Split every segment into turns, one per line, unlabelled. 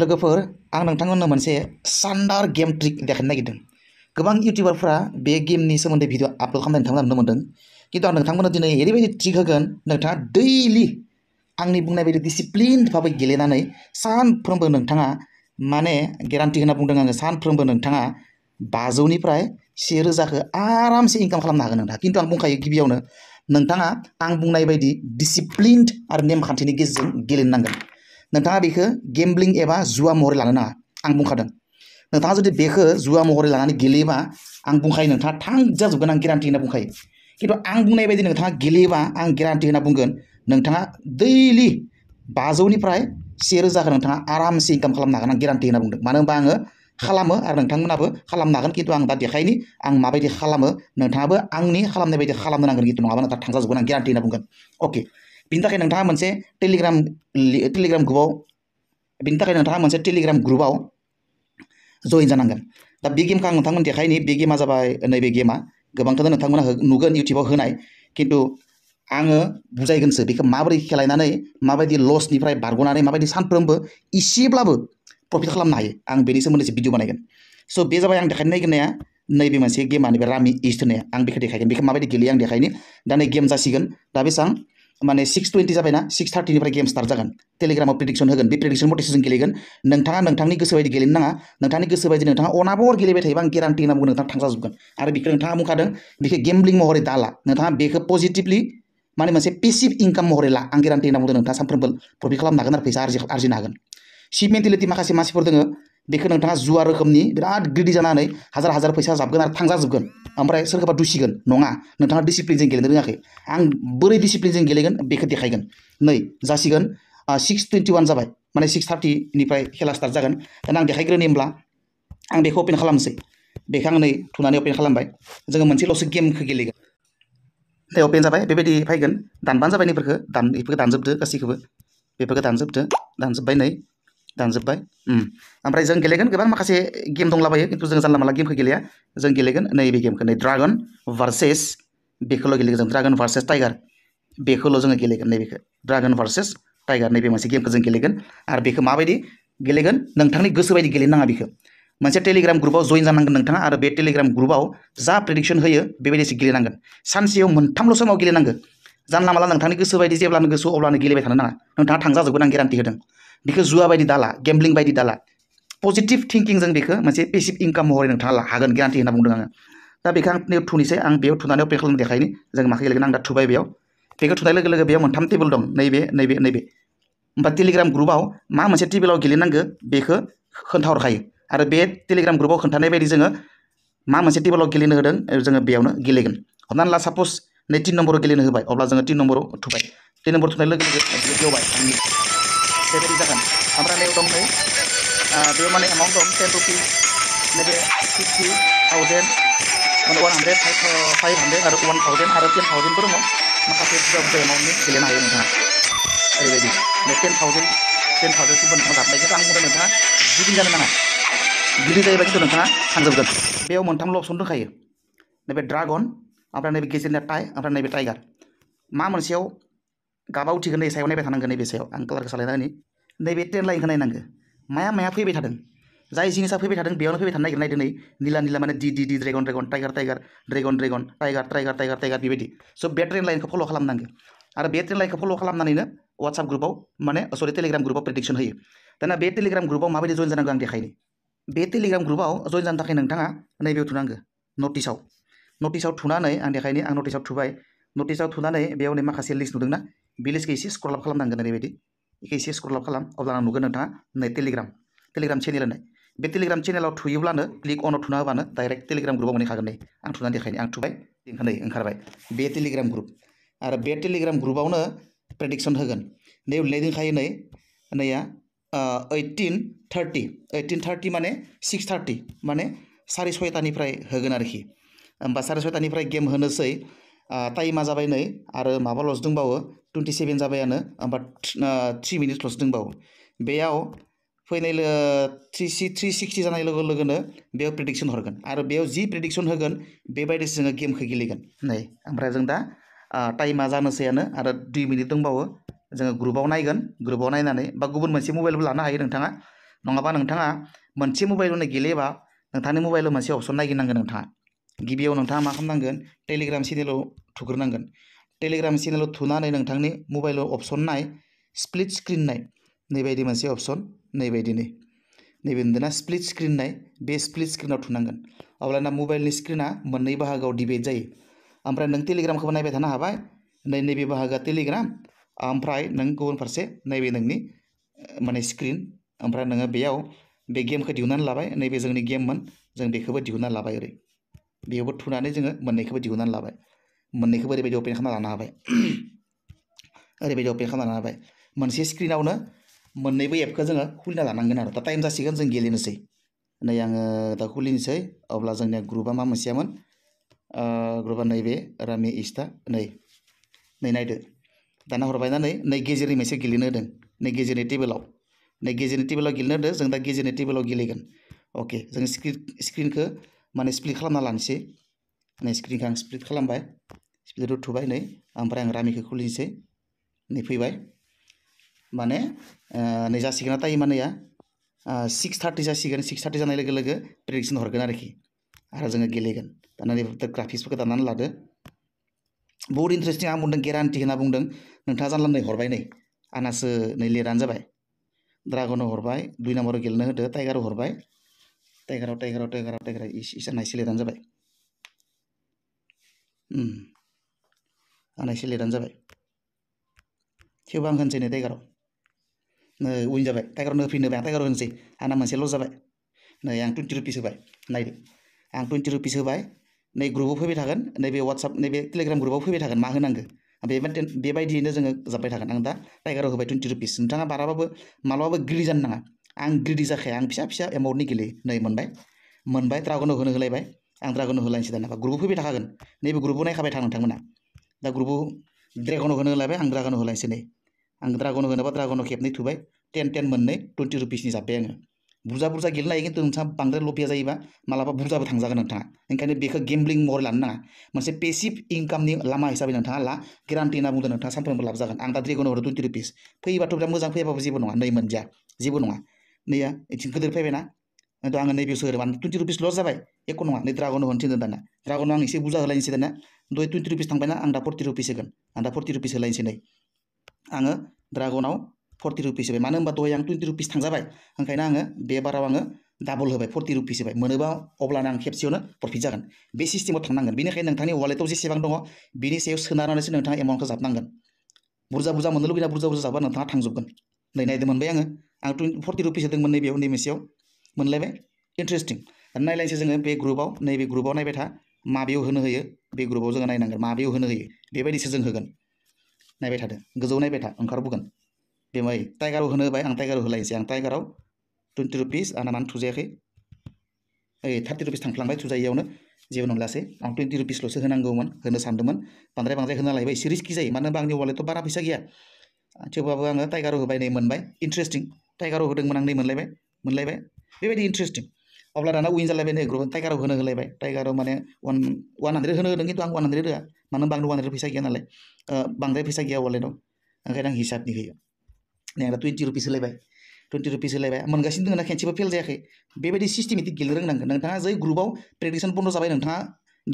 लोगोफोर आं नोंथांमोननो मोनसे सान्डार गेम ट्रिक देखायनो नागिरदों गोबां इउटुबारफ्रा बे गेमनि सोमोन्दै भिडिअ आपल'ड खालामनाय नुनो मोन्दों किन्तु आं नोंथांमोननो दिनै ओरैबायदि ट्रिक होगोन नोंथाङा दैलि आंनि बुंनाय बायदि डिसिप्लिन भाबै गेलेनानै सानफ्रोमबो नोंथाङा माने गेरान्टि होनना बुंदों आङो सानफ्रोमबो नोंथाङा बाजौनिफ्राय से रोजाखौ आरामसे इनकाम खालामनो हागोन नोंथाङा किन्तु आं बुंखायो गिबियावनो नोंथाङा आं बुंनाय बायदि डिसिप्लिन आरो नेमखान्थिनि गेजेरजों गेलेनो नांगोन nanti bihe gambling eba zua mori lana nanga ang bung kadang nanti aja bihe zua mori lana nih gile eba ang bung kai nanti tang jazu kan ang garanti nih bung kai kita ang bung nih bihe nanti gile eba ang garanti nih bung kan nanti daily bazoni nih pray share zakar nanti aram sih kam kalam naga nih garanti nih bung kan mana bang Halama ada nang tang mana bu, nagan kita ang tadi kayak ini, ang mabe di halama nang tang bu, ang ni halam nabe di halam nang gitu, mau apa nang tang sa zukan ang garanti nabungkan. Oke, okay pinta kainang taha manse telegram telegram gubau pinta kainang taha manse telegram gubau zoin zanangan ta bigim kang tangun ti kaini bigim aza bai nai bigim a gubang kana tangun a nugan youtube a hunai kintu anga buzai gansa bika mabri kelai nanai mabai di los ni prai barguna nai mabai di san prumbu isi blabu profit kalam nai ang beri semun di video manai so beza bai ang dakan nai gana ya nai bima se gema ni berami istune ang bika di kaini bika mabai di kili ang di kaini dan nai gema zasi gan tapi sang माने six twenty जाबाय ना six थार्टिनिफ्राय game start जागोन टेलिग्रामाव prediction होगोन बे prediction मथे गेलेगोन नोंथाङा नोंथांनि गोसोबायदि गेलेनो नाङा नोंथांनि गोसोबायदि नोंथाङा अनाबर गेलेबाय थायोबा आं गेरान्टि होनना बुङो नोंथाङा थांजाजोबगोन आरो बेखौ नोंथाङा बुंखादों बेखौ गेमलिं महरै दाला नोंथाङा बेखौ पजिटिभलि माने मोनसे पेसिभ इनकाम महरै ला आं गेरान्टि होनना बुंदों नोंथाङा सानफ्रोमबो प्रफिट खालामनो हागोन आरो फैसा आरजिनो हागोन सिप मेन्टेलिटि माखासे मानसिफोर दङ बेखौ नोंथाङा जुवा रोखोमनि बिराद ग्रिदि जानानै हाजार हाजार फैसा जाबगोन आरो थांजाजोबगोन ओमफ्राय सोरखौबा दुसिगोन नङा नोंथाङा डिसिप्लिनजों गेलेनो रोङाखै आं बोरै डिसिप्लिनजों गेलेगोन बेखौ देखायगोन नै जासिगोन सिक्स टुवेन्टि वान जाबाय माने सिक्स थार्टिनिफ्राय खेला स्टार्ट जागोन दाना आं देखायग्रोनि होमब्ला आं बेखौ अपेन खालामनोसै बेखौ आं नै थुनानै अपेन खालामबाय जोङो मोनसेल'सो गेमखौ गेलेगोन नै अपेन जाबाय बेबायदि फैगोन दानबानो जाबाय नैफोरखौ दान बेफोरखौ दानजोबदो गासैखौबो बेफोरखौ दानजोबदो दानजोब्बाय नै दानजोब्बाय ओमफ्राय जों गेलेगोन गोबां माखासे गेम दंलाबायो किन्तु जों जानला मोनला गेमखौ गेलेया जों गेलेगोन नैबे गेमखौ नै ड्रागन भार्सेस बेखौल' गेलेगोन जों ड्रागन भार्सेस टाइगार बेखौल' जोङो गेलेगोन नैबेखौ ड्रागन भार्सेस टाइगार नैबे मोनसे गेमखौ जों गेलेगोन आरो बेखौ माबायदि गेलेगोन नोंथांनि गोसो बायदि गेलेनो नाङा बेखौ मोनसे टेलिग्राम ग्रुपाव जइन जानांगोन नोंथाङा आरो बे टेलिग्राम ग्रुपाव जा प्रेडिक्शन होयो बेबायदिसो गेलेनांगोन सानसेयाव मोनथामल' समाव गेलेनांगोन जानला मोनला नोंथांनि गोसो बायदि जेब्लानो गोसो अब्लानो गेलेबाय थानो नाङा नोंथाङा थांजाजोबगोन आं गेरान्टि होदों बेखो जुवा बायदि दाला गेम्बलिं बायदि दाला पजिटिभ थिंकिंजों बेखो मोनसे पेसिभ इनकाम महरै नोंथाङा हागोन गेरान्टि होनना बुंदों आङो दा बेखौ आं थुनिसै आं बेयाव थुनानै अपेन खालामनो देखायनो जों माखौ गेलेगोन आं दा थुबाय बेयाव बेखौ थुनाय लोगो लोगो बेयाव मोनथाम टेबोल दं नैबे नैबे नैबे होमबा टेलिग्राम ग्रुपआव मा मोनसे टेबोलाव गेलेनांगौ बेखौ खोन्थाहरखायो आरो बे टेलिग्राम ग्रुपआव खोन्थानाय बायदि जोङो मा मोनसे टेबोलाव गेलेनो होदों जोङो बेयावनो गेलेगोन हमनानै ला साप'ज नै तिन नम्बराव गेलेनो होबाय अब्ला जोङो तिन नम्बराव थुबाय तिन नम्बर थुनाय लोगो लोगो गेवबाय बेबायदि जागोन ओमफ्राय नैबे दं नै बेयाव माने एमाउन्ट दं टेन रुपिस नैबे फिफ्टि थावजेन्ड माने वान हान्ड्रेड फाइभ हान्ड्रेड आरो वान थावजेन्ड आरो टेन थावजेन्डबो दङ माखासे बुरजा बुरजा एमाउन्टनि गेलेनो हायो नोंथाङा ओरैबायदि बे टेन थावजेन्ड टेन थावजेन्डसिमबो नोंथाङा गाबनायखौ आं बुंदों नोंथाङा गिदिर जानो नाङा गिदिर जायोबा खिन्थु नोंथाङा फानजोबगोन बेयाव मोनथामल' अपसन दंखायो नैबे ड्रागन ओमफ्राय नैबे गेजेरनिया टाइ ओमफ्राय नैबे टाइगार मा मोनसेयाव गाबाव उथिगोन नै सायाव नायबाय थानांगोन नैबे सायाव आं कालारखौ सालायना नैबे ट्रेन लाइनखौ नायनांगो माया माया फैबाय थादों जाय जिनिसा फैबाय थादों बेयावनो फैबाय थानो नागिर नै निला निला माने D D D dragon dragon tiger tiger dragon dragon tiger tiger tiger tiger बेबायदि स' बे ट्रेन लाइनखौ फल' खालामनांगो आरो बे ट्रेन लाइनखौ फल' खालामनानैनो वाट्सएप ग्रुपाव माने सरि टेलिग्राम ग्रुपाव प्रेडिक्शन होयो दाना बे टेलिग्राम ग्रुपाव माबायदि जयन जानांगौ आं देखायनि बे टेलिग्राम ग्रुपाव जयन जानो थाखाय नोंथाङा नैबेयाव थुनांगो नटिसाव नटिसाव थुनानै आं देखायनि आं नटिसाव थुबाय नटिसाव थुनानै बेयाव नै माखासे लिस्ट नुदोंना बिलिसखौ एसे स्क्रल आप खालामनांगोन ओरैबायदि बेखौ एसे स्क्रल आप खालाम अब्ला आं नुगोन नोंथाङा नै टेलिग्राम टेलिग्राम चेनेल होननाय बे टेलिग्राम चेनेलाव थुयोब्लानो क्लिक अनाव थुना होबानो डाइरेक्ट टेलिग्राम ग्रुपाव मोनहैखागोन नै आं थुनानै देखायनि आं थुबाय नै ओंखारबाय बे टेलिग्राम ग्रुप आरो बे टेलिग्राम ग्रुपावनो प्रेडिक्सन होगोन नै लिरनाय दंखायो नै नैया ओइटिन थार्टि ओइटिन थार्टि माने सिक्स थार्टि माने सारि सयतानिफ्राय होगोन आरोखि होमबा सारि सयतानिफ्राय गेम होनोसै टाइमा जाबाय नै आरो माबाल'सो दंबावो टुवेन्टि सेभेन जाबायानो ओमफ्राय थ्रि मिनिट्सल'सो दंबावो बेयाव फैनाय थ्रि सि थ्रि सिक्सटि जानाय लोगो लोगोनो बेयाव प्रेडिक्सन हरगोन आरो बेयाव जि प्रेडिक्सन होगोन बेबायदिसो जोङो गेमखौ गेलेगोन नै ओमफ्राय जों दा टाइमा जानोसैयानो आरो दुइ मिनिट दंबावो जोङो ग्रुपआव नायगोन ग्रुपआव नायनानै बा गुबुन मोनसे मबाइलबो लानो हायो नोंथाङा नङाबा नोंथाङा मोनसे मबाइलावनो गेलेबा नोंथांनि मबाइलाव मोनसे अपसन नायगिरनांगोन नोंथाङा गिबियाव नोंथाङा मा खालामनांगोन टेलिग्राम चेनेलाव थुग्रोनांगोन टेलीग्राम चेनेल थुना नोंथांनि मबाइलाव अपसन नाय स्प्लिट स्क्रिन नाय नैबायदि मोनसे अपसन नैबायदि नै नैबे मोनदोंना स्प्लिट स्क्रिन नाय बे स्प्लिट स्क्रिनाव थुनांगोन अब्लाना मबाइलनि स्क्रिना मोननै बाहागोआव डिबेट जायो ओमफ्राय नों टेलिग्रामखौबो नायबाय थानो हाबाय नै नैबे बाहागोआ टेलीग्राम ओमफ्राय नों गुबुन फारसे नैबे नोंनि माने स्क्रीन ओमफ्राय नोङो बेयाव बे गेमखौ दिहुना लाबाय नैबे जोंनि गेममोन जों बेखौबो दिहुना लाबाय ओरै बेयावबो थुनानै जोङो मोननैखौबो दिहुना लाबाय मोननैखौबो ओरैबायदि अपेन खालामना लानो हाबाय ओरैबायदि अपेन खालामना लानो हाबाय मोनसे स्क्रिनावनो मोननैबो एपखौ जोङो खुलिना लानांगोन आरो दा टाइम जासिगोन जों गेलेनोसै नै आङो दा खुलिनोसै अब्ला जोंनिया ग्रुपआ मा मोनसेयामोन ग्रुपआ नैबे रामि इस्टा नै नै नायदो दाना हरबायना नै नै गेजेरनि मोनसे गेलेनो होदों नै गेजेरनि टेबोलाव नै गेजेरनि टेबोलाव गेलेनो होदों जों दा गेजेरनि टेबोलाव गेलेगोन अके जों स्क्रिन स्क्रिनखौ माने स्प्लिट खालामना लानोसै नै स्क्रिनखौ आं स्प्लिट खालामबाय स्प्लिटखौ थुबाय नै ओमफ्राय आं रामिखौ खुलिनोसै नै फैबाय माने नै जासिगोन ना टाइमा नैया सिक्स थार्टि जासिगोन सिक्स थार्टि जानाय लोगो लोगो प्रेडिक्सन हरगोन आरोखि आरो जोङो गेलेगोन दाना नैबे ग्राफिक्सफोरखौ दाननानै लादो बहुत इन्ट्रेस्टिं आं बुंदों गेरान्टि होनना बुंदों नोंथाङा जानला नै हरबाय नै आंनासो नै लेटानो जाबाय ड्रागनाव हरबाय दुइ नाम्बाराव गेलेनो होदो टाइगाराव हरबाय टाइगाराव टाइगाराव टाइगाराव टाइगाराव इस इस आंना एसे जाबाय आंना एसे लेटानो जाबाय थेवबो आं होनसै नै टाइगाराव नै उइन जाबाय टाइगाराव होफिनोबाय आं टाइगाराव होनसै आंना मोनसे लस जाबाय नै आं टुवेन्टि रुपिस होबाय नायदो आं टुवेन्टि रुपिस होबाय नै ग्रुपआव फैबाय थागोन नैबे वाट्सएप नैबे टेलिग्राम ग्रुपआव फैबाय थागोन मा होनांगो बेबादि बेबायदियैनो जोङो जाब्बाय थागोन आं दा टाइगाराव होबाय टुवेन्टि रुपिस नोंथाङा बाराबाबो मालाबाबो ग्रिडि जानो नाङा आं ग्रिडि जाखाया आं फिसा फिसा एमाउन्टनि गेलेयो नै मोनबाय मोनबाय ड्रागनाव होनो होलायबाय आं ड्रागनाव होलायनोसै दानाबा ग्रुपआव फैबाय थाखागोन नैबे ग्रुपआव नायखाबाय था नोंथांमोना दा ग्रुपआव ड्रेगनखौ होलायबाय आं ड्रागनखौ होलायसै नै आं ड्रागन होनोबा ड्रागनखौ खेबनै थुबाय टेन टेन मोननै ट्वेंटी रुपिसनि जाब्बाय आङो बुर्जा बुर्जा गेल हायो तो ना बांद्राय लोपिया जाए माला बुर्जा भी नोंथाङा ओंखायनो बेखौ गेम्बलिं महर लानो नाङा मोनसे पेसिभ इनकामनि लामा हिसाबै ना ला गेरान्टि ना बुद्ध ना सामने लाभ जगह आं ड्रेगन होने ट्वेंटी रुपीस फैबा तो बिराद मोजां फैयाबाबो जेबो नङा नै मोनजाया जेबो नङा नैया बिथिं गिदिर फैबायना दाथ' आङो नैबे होग्रो मानो टुवेन्टि रुपिस लस जाबाय एख' नङा नै ड्रागनाव होनोसै दोन दाना ड्रागनाव आं एसे बुरजा होलायनोसै दाना दहाय टुवेन्टि रुपिस थांबायना आं दा फर्टि रुपिस होगोन आं दा फर्टि रुपिस होलायनोसै नै आङो ड्रागनाव फर्टि रुपिस होबाय मानो होनबा दहाय आं टुवेन्टि रुपिस थांजाबाय ओंखायनो आङो बे बाराव आङो डाबल होबाय फर्टि रुपिस होबाय मोनोबा अब्लानो आं खेबसेयावनो प्रफिट जागोन बे सिस्टेमाव थांनांगोन बेनिखायनो नोंथांनि वालेटाव जेसेबां दङ बेनि सायाव सोनारनानैसो नोंथाङा एमाउन्टखौ जाबनांगोन बुरजा बुरजा मोननो लुबैना बुरजा बुरजा जाबा नोंथाङा थांजोबगोन नै नायदोंमोन मोनबाय आङो आं टुवेन्टि फर्टि रुपिस होदोंमोन नैबेयाव मोनसेयाव मोनलायबाय इन्ट्रेस्टिं नायलायनोसै जोङो बे ग्रुपआव नैबे ग्रुपआव नायबाय था माबेयाव होनो होयो बे ग्रुपआव जोङो नायनांगोन माबेयाव होनो होयो बेबायदिसो जों होगोन नायबाय थादो गोजौ नायबाय था ओंखारबोगोन बेमै टाइगाराव होनो होबाय आं टाइगाराव होलायनोसै आं टाइगाराव टुवेन्टि रुपिस आंना मानो थुजायाखै ओइ थार्टि रुपिस थांफ्लांबाय थुजायैयावनो जेबो नंलासै आं टुवेन्टि रुपिसल'सो होनांगौमोन होनो सानदोंमोन बांद्राय बांद्राय होना लायबाय एसे रिस्कि जायो मानो होनबा आंनि वालेटाव बारा फैसा गैया थेवबाबो आङो टाइगाराव होबाय नै मोनबाय इन्ट्रेस्टिं टाइगाराव होदोंमोन आं नै मोनलायबाय मोनलायबाय बेबायदि इन्ट्रेस्टिं अब्ला दाना उइन जालायबाय नै ग्रुप टाइगाराव होनो होलायबाय टाइगाराव माने वान वान हान्ड्रेड होनो होदों खिन्थु आं वान हान्ड्रेड होआ मानो होनबा आंनो वान हान्ड्रेड फैसा गैया नालाय बांद्राय फैसा गैया वालेटाव ओंखायनो आं हिसाबनि होयो नै आंना टुवेन्टि रुपिस होलायबाय टुवेन्टि रुपिस होलायबाय मोनगासिनो दङ ना खेनसेबो फेल जायाखै बेबायदि सिस्टेमेटिक गेलेरोंनांगोन नोंथाङा जै ग्रुपआव प्रेडिक्सन बन्द' जाबाय नोंथाङा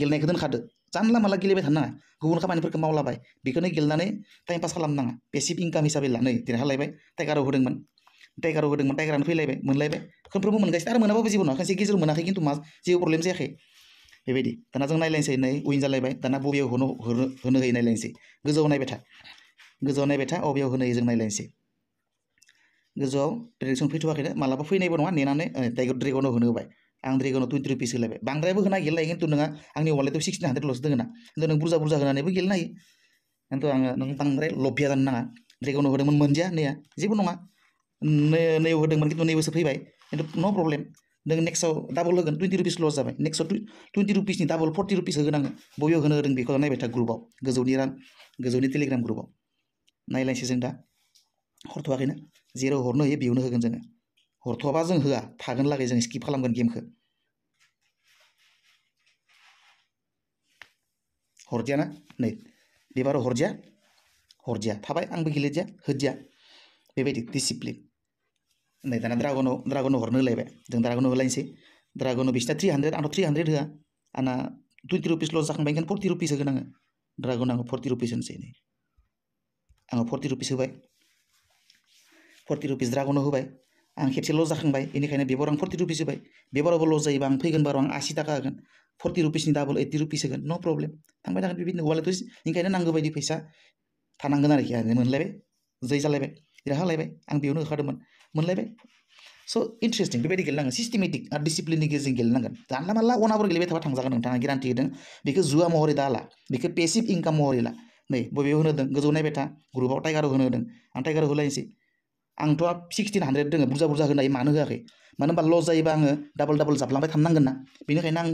गेलेनायखौ दोनखादो जानला माला गेलेबाय थानो नाङा गुबुन खामानिफोरखौ मावलाबाय बेखौनो गेलेनानै टाइम पास खालामनो नाङा पेसिभ इनकाम हिसाबै लानै देरहालायबाय टाइगाराव होदोंमोन टाइगाराव होदोंमोन टाइगारानो फैलायबाय मोनलायबाय खनफ्रोमबो मोनगासिनो आरो मोनाबाबो जेबो नङा खनसे गेजेराव मोनाखै खिन्थु मा जेबो प्रब्लेम जायाखै बेबायदि दाना जों नायलायनोसै नै उइन जालायबाय दाना बबेयाव होनो होनो होयो नायलायनोसै गोजौआव नायबाय था गोजौआव नायबाय था अबेयाव होनो होयो जों नायलायनोसै गोजौआव प्रेडिकसन फैथ'वाखै ना मालाबा फैनायबो नङा नेनानै टाइगर ड्रेगनाव होनो होबाय आं ड्रेगनाव टुवेन्टि रुपिस होलायबाय बांद्रायबो होनो नागिरनो लायो खिन्थु नोंहा आंनि वालेटआव सिक्सटिन हान्ड्रेड लस दोङो ना खिन्थु नों बुरजा बुरजा होनानैबो गेलेनो हायो खिन्थु आङो नों बांद्राय लभ्या जानो नाङा ड्रेगनाव होदोंमोन मोनजाया नैया जेबो नङा नै नैयाव होदोंमोन खिन्थु नै बोसोर फैबाय किन्तु न' प्रब्लेम नों नेक्स्टआव डाबल होगोन टुवेन्टि रुपिस लस जाबाय नेक्स्टआव टुवेन्टि रुपिसनि डाबल फर्टि रुपिस होगोन आङो बयो होनो होदों बेखौ नायबाय था ग्रुपआव गोजौनि रां गोजौनि टेलिग्राम ग्रुपआव नायलायसै जों दा हरथ'वाखै ना जेराव हरनो होयो बेयावनो होगोन जोङो हरथ'वाबा जों होआ थागोन लागै जों स्किप खालामगोन गेमखौ हरदिया ना नै बेबार हरदिया हरदिया थाबाय आंबो गेलेदिया होदिया बेबायदि डिसिप्लिन नै दाना ड्रागन ड्रागन हरनो लायबाय जों ड्रागन लायनोसै ड्रागन बिसना थ्री हान्ड्रेड आंथ' थ्री हान्ड्रेड होया आंना टुवेन्टि रुपिसल' जाखांबाय ओंखायनो फर्टि रुपिस होगोन आङो ड्रागन आङो फर्टि रुपिस होनोसै नै आङो फर्टि रुपिस होबाय फर्टि रुपिस ड्रागन होबाय आं खेबसेल' जाखांबाय बेनिखायनो बेबार आं फर्टि रुपिस होबाय बेबारावबो ल' जायोबा आं फैगोन बाराव आं आसि थाखा होगोन फर्टि रुपिसनि डाबल एइटि रुपिस होगोन न' प्रब्लेम थांबाय थागोन बेबायदिनो वालेटखौ बेनिखायनो नांगौ बायदि फैसा थानांगोन आरोखि आङो मोनलायबाय जै जालायबाय देरहालायबाय आं बेयावनो होखादोंमोन मोनलायबाय स' इन्टारेस्टिं बेबायदि गेलेनांगोन सिस्टेमेटिक आरो डिसिप्लिननि गेजेरजों गेलेनांगोन दानला मानला अनाबर गेलेबाय थाबा थांजागोन नोंथाङा गेरान्टि होदों बेखौ जुवा महरै दाला बेखौ पेसिभ इनकाम महरै ला नै बबे होनो होदों गोजौ नायबाय था ग्रुपआव टाइगार होनो होदों आं टाइगार होलायनोसै आंथ' सिक्सटिन हान्ड्रेड दङ बुरजा बुरजा होनो हायो मानो होआखै मानो होनबा लस जायोबा आङो डाबल डाबल जाबलांबाय थानांगोन ना बेनिखायनो आं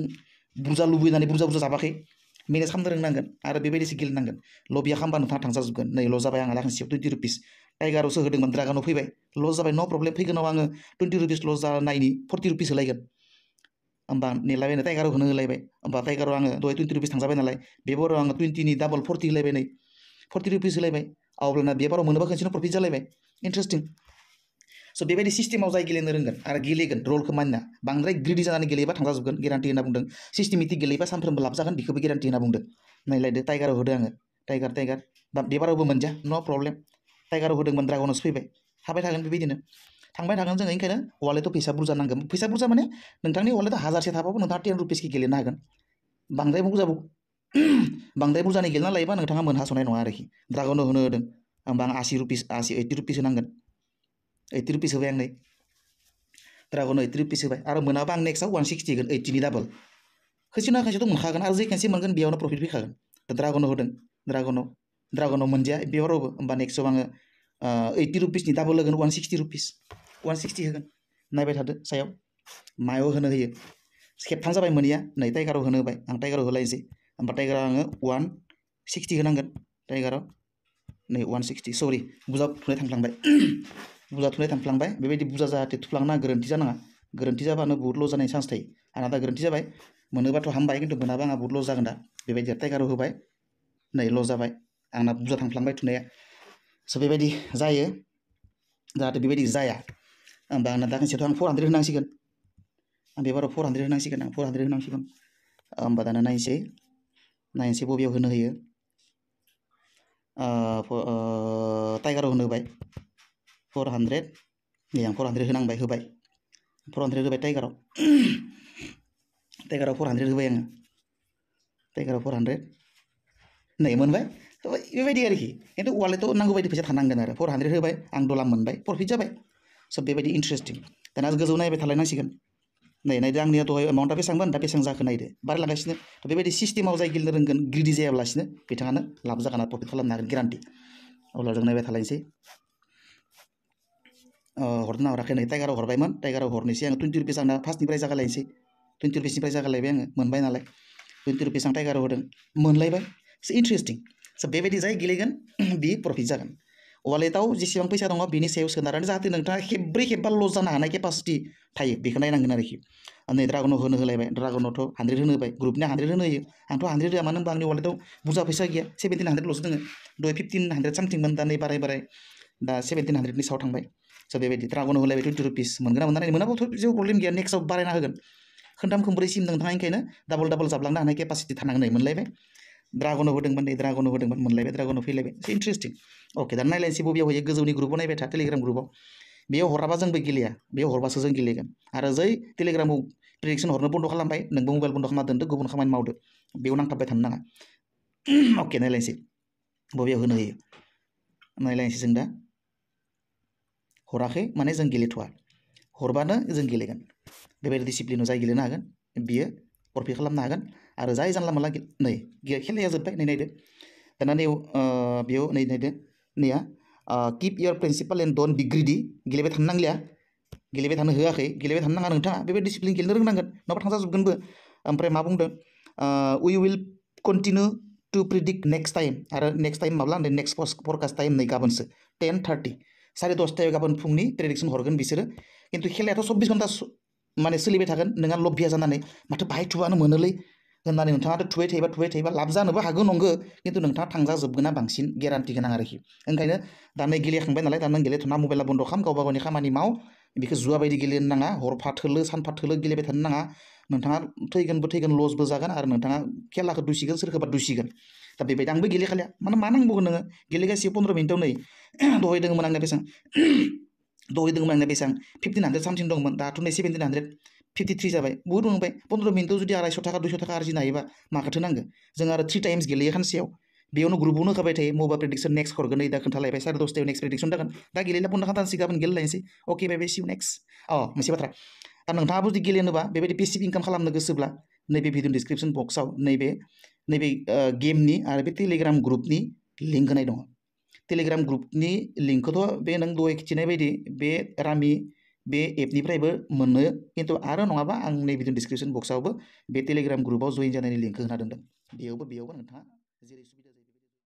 बुरजा लुबैनानै बुरजा बुरजा जाबाखै मेनेज खालामनो रोंनांगोन आरो बेबायदिसो गेलेनांगोन लबिया खालामबा नोंथाङा थांजाजोबगोन नै ल' जाबाय आं दाखालिसेयाव टुवेन्टि रुपिस एगार'श' होदों मोन द्रागनाव फैबाय लस जाबाय न' प्रब्लेम फैगोनाव आङो टुवेन्टि रुपिस लस जानायनि फर्टि रुपिस होलायगोन होमबा नेलायबाय नाथाय एगार' होनो होलायबाय होमबा एगार' आङो दहाय टुवेन्टि रुपिस थांजाबाय नालाय बे बार' आङो टुवेन्टिनि डाबल फर्टि होलायबाय नै फर्टि रुपिस होलायबाय अब्लाना बे बार' मोनोबा खनसेनो प्रफिट जालायबाय इन्ट्रेस्टिं स' बेबायदि सिस्टेमाव जाय गेलेनो रोंगोन आरो गेलेगोन रलखौ मानिना बांद्राय ग्रिडि जानानै गेलेयोबा थांजाजोबगोन गेरान्टि होनना बुंदों सिस्टेमेटिक गेलेयोबा सानफ्रोमबो लाभ जागोन बेखौबो गेरान्टि होनना बुंदों नायलायदो टाइगार होदों आङो टाइगार टाइगार बा बेबारावबो मोनजा न' प्रब्लेम टाइगार होदोंमोन ड्रागनस फैबाय थाबाय थागोन बेबायदिनो थांबाय थागोन जोङो ओंखायनो वालेटआव फैसा बुरजा नांगोन फैसा बुरजा माने नोंथांनि वालेटआव हाजारसे थाबाबो नोंथाङा टेन रुपिसखि गेलेनो हागोन बांद्राय बुरजाबो बांद्राय बुरजानि गेलेना लायोबा नोंथाङा मोनहा सनाय नङा आरोखि ड्रागनो होनो होदों आं आसि रुपिस आसि ओइटि रुपिस होनांगोन ओइटि रुपिस होबाय आंनै ड्रागनो ओइटि रुपिस होबाय आरो मोनाबा आं नेक्स्टआव वान सिक्सटि होगोन ओइटिनि डाबल खैसे नङा खायसेथ' मोनखागोन आरो जे खेनसे मोनगोन बेयावनो प्रफिट फैखागोन ड्रागनो होदों ड्रागनाव ड्रागनाव मोनजाया बेफोरावबो होमबा नेक्स्टआव आङो ओइटि रुपिसनि डाबल होगोन one sixty rupees one sixty होगोन नायबाय थादो सायाव मायाव होनो होयो खेबथाम जाबाय मोनैया नै टाइगाराव होनो होबाय आं टाइगाराव होलायनोसै होमबा टाइगाराव आङो वान सिक्सटि होनांगोन टाइगाराव नै वान सिक्सटि सरि बुजा थुनाय थांफ्लांबाय बुजा थुनाय थांफ्लांबाय बेबायदि बुजा जाहाथे थुफ्लांना गोरोन्थि जानाङा गोरोन्थि जाबानो बहुद ल' जानायनि सान्स थायो आंना दा गोरोन्थि जाबाय मोनोबाथ' हामबाय खिन्थु मोनाबा आंहा बहुद ल' जागोन दा बेबायदि टाइगाराव होबाय नै ल' जाबाय आंना बुरजा थांफ्लांबाय थुनाया स' बेबायदि जायो जाहाथे बेबायदि जाया होमबा आंना दा खनसेथ' आं फर हान्ड्रेड होनांसिगोन आं बेबाराव फर हान्ड्रेड होनांसिगोन आं फर हान्ड्रेड होनांसिगोन होमबा दाना नायनोसै नायनोसै बबेयाव होनो होयो टाइगाराव होनो होबाय फर हान्ड्रेड नै आं फर हान्ड्रेड होनांबाय होबाय फर हान्ड्रेड होबाय टाइगाराव टाइगाराव फर हान्ड्रेड होबाय आङो टाइगाराव फर हान्ड्रेड नै मोनबाय थ' बेबायदि आरोखि खिन्थु वालेटाव पैसा बायदि फोर थानांगोन आरो फर आं डलार प्रफिट जाबाय सो बेबायदि इंटरेस्टिंग दाना गोजौ नायबाय थालायनांसिगोन नै नायदो आंनिया दहाय एमाउन्टआ बेसेबांमोन दा बेसेबां जाखो नायदो बारायलांगासिनो थ' बेबायदि सिस्टेमाव जाय गेलेनो रोंगोन ग्रिडि जायालासिनो बिथाङानो लाभ जागोन आरो प्रफिट खालामनो हागोन गेरान्टि अब्ला जों नायबाय थालायनोसै टाइगारा हराखै नै टाइगाराव हरबायमोन टाइगाराव हरनोसै आङो टुवेन्टि रुपिस आंना फार्स्टनिफ्राय जागायलायनोसै टुवेन्टि रुपिसनिफ्राय जागायलायबाय आङो मोनबाय नालाय टुवेन्टि रुपिस आं टाइगाराव होदों मोनलायबाय इट्स इन्ट्रेस्टिं सो बेबायदि जाय गेलेगोन बि प्रफिट जागोन अब्ला लेटआव पैसा फैसा दङ बिनि सायाव सोनारनानै जाहाथे नोंथाङा खेबबा लस जानो हानाय केपासिटि थायो बेखौ नायनांगोन आरोखि नै ड्रागनाव होनो होलायबाय ड्रागनावथ' हान्ड्रेड होनो होबाय ग्रुपनि हान्ड्रेड होनो होयो आंथ' हान्ड्रेड होआ मानो होनबा आंनि वालेटाव बुरजा फैसा गैया सेभेन्टिन हान्ड्रेड लस दोङो दहाय फिफ्टिन सामथिंग सामथिंमोन बारे बारे बाराय बाराय दा सेभेन्टिन हान्ड्रेडनि सायाव थांबाय सो बेबायदि ड्रागनाव होलायबाय टुवेन्टि रुपिस मोनगोन ना मोननानै मोनाबाथ' जेबो प्रब्लेम गैया नेक्स्टआव बारायना होगोन खोनथाम खोमब्रैसिम नोंथाङा ओंखायनो डाबल डाबल जाबलांनो हानाय केपासिटि थानांनाय मोनलायबाय ड्रागनाव होदोंमोन नै ड्रागनाव होदोंमोन मोनलायबाय ड्रागनाव फैलायबाय इन्ट्रेस्टिं अके दाना नायलायनोसै बबेयाव होयो गोजौनि ग्रुपाव नायबाय था टेलिग्राम ग्रुपाव बेयाव हराबा जोंबो गेलेया बेयाव हरबासो जों गेलेगोन आरो जै टेलिग्रामाव प्रेडिक्सन हरनो बन्द' खालामबाय नोंबो मबाइल बन्द' खालामना दोनदो गुबुन खामानि मावदो बेयाव नांथाबबाय थानो नाङा अके नायलायनोसै बबेयाव होनो होयो नायलायनोसै जों दा हराखै माने जों गेलेथ'वा हरबानो जों गेलेगोन बेबायदि डिसिप्लिनाव जाय गेलेनो हागोन बियो अरपे खालामनो हागोन आरो जाय जानला मोनला नै खेलाया जोब्बाय नै नायदो दाना नै बेयाव नै नायदो नैया keep your principal and don't be greedy गेलेबाय थानो नांलिया गेलेबाय थानो होआखै गेलेबाय थानो नाङा नोंथाङा बेबायदि डिसिप्लिन गेलेनो रोंनांगोन नङाबा थांजाजोबगोनबो ओमफ्राय मा बुंदों we will continue to predict next time आरो नेक्स्ट टाइम माब्ला होनदों नेक्स्ट पस्ट फरकास्ट टाइम नै गाबोनसो टेन थार्टि साराय दसथायाव गाबोन फुंनि प्रेडिक्सन हरगोन बिसोरो खिन्थु खेलायाथ' चब्बिस घन्टा माने सोलिबाय थागोन नोंहा लभिया जानानै माथो बाहाय थुबानो मोनोलै होननानै नोंथाङा थुबाय थायोबा थुबाय थायोबा लाभ जानोबो हागौ नंगौ किन्तु नोंथाङा थांजाजोबगोना बांसिन गेरान्टि गोनां आरोखि ओंखायनो दा गेलेखांबाय नालाय दा गेलेथ'ना मबाइला बन्द' खालाम गावबा गावनि खामानि माव बेखौ जुवा गेलेनो नाङा हरफा थोलो सानफा थोलो गेलेबाय थानो नाङा नोंथाङा थैगोनबो थैगोन लसबो जागोन आरो नोंथाङा खेलाखौ दुसिगोन सोरखौबा दुसिगोन दा बेबायदि आंबो गेलेखालिया माने मा नांबावगोन नोङो गेलेगासिनो पन्द्र' मिनिटाव नै दहाय दङमोन आंना बेसेबां दहाय दङमोन आंना बेसेबां फिफ्टिन हान्ड्रेड सामथिं दंमोन दाथ' नै सेभेन्टिन हान्ड्रेड फिफ्टि थ्री जाए बहुत मोनबाय पन्द्र' मिनिटआव जुदि आरायस' थाखा दुइस' थाखा आरजिनो हायोबा माखाथो नांगौ जों आरो टाइम्स गेलेयो सानसेयाव बेयावनो ग्रुपआवनो होखाबाय थायो मबा प्रेडिक्शन नेक्स्ट हरगोन नै दा खोन्थालायबाय सारे दसथायाव नेक्स्ट प्रेडिक्शन जागोन दा गेलेला पन्द्र' खान्थानोसै गाबोन गेलेलायनोसै अके बाय बे सिउ नेक्स्ट अ मोनसे बाथ्रा दा नोंथाङाबो जुदि गेलेनोबा बेबायदि इनकाम खालामनो गोसोब्ला नैबे भिडिअ डिसक्रिपशन बक्सआव नैबे नैबे गेमनि आरो बे लिंक होनाय दङ टेलिग्राम ग्रुपनि लिंकखौथ' बे नों दहाय खिथिनाय बे रामि बे एपनिफ्रायबो मोनो खिन्थु आरो नङाबा आं नैबे डिसक्रिपसन बक्सआवबो बे टेलिग्राम ग्रुपआव जइन जानायनि लिंकखौ होना दोनदों बेयावबो बेयावबो नोंथाङा जेरै सुबिदा